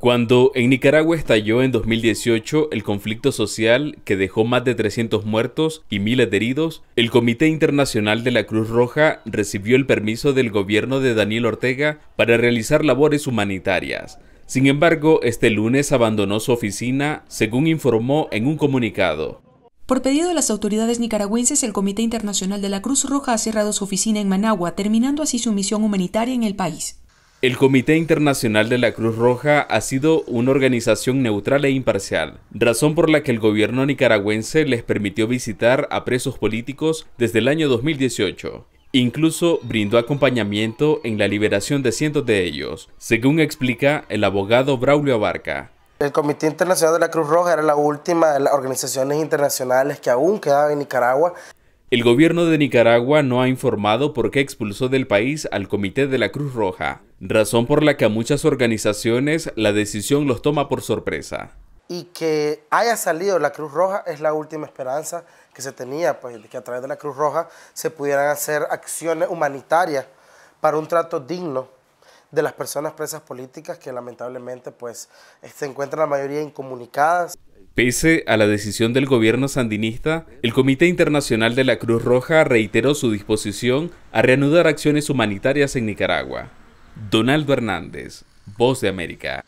Cuando en Nicaragua estalló en 2018 el conflicto social que dejó más de 300 muertos y miles de heridos, el Comité Internacional de la Cruz Roja recibió el permiso del gobierno de Daniel Ortega para realizar labores humanitarias. Sin embargo, este lunes abandonó su oficina, según informó en un comunicado. Por pedido de las autoridades nicaragüenses, el Comité Internacional de la Cruz Roja ha cerrado su oficina en Managua, terminando así su misión humanitaria en el país. El Comité Internacional de la Cruz Roja ha sido una organización neutral e imparcial, razón por la que el gobierno nicaragüense les permitió visitar a presos políticos desde el año 2018. Incluso brindó acompañamiento en la liberación de cientos de ellos, según explica el abogado Braulio Abarca. El Comité Internacional de la Cruz Roja era la última de las organizaciones internacionales que aún quedaba en Nicaragua el gobierno de Nicaragua no ha informado por qué expulsó del país al Comité de la Cruz Roja, razón por la que a muchas organizaciones la decisión los toma por sorpresa. Y que haya salido la Cruz Roja es la última esperanza que se tenía, pues, que a través de la Cruz Roja se pudieran hacer acciones humanitarias para un trato digno de las personas presas políticas que lamentablemente pues, se encuentran la mayoría incomunicadas. Pese a la decisión del gobierno sandinista, el Comité Internacional de la Cruz Roja reiteró su disposición a reanudar acciones humanitarias en Nicaragua. Donaldo Hernández, Voz de América.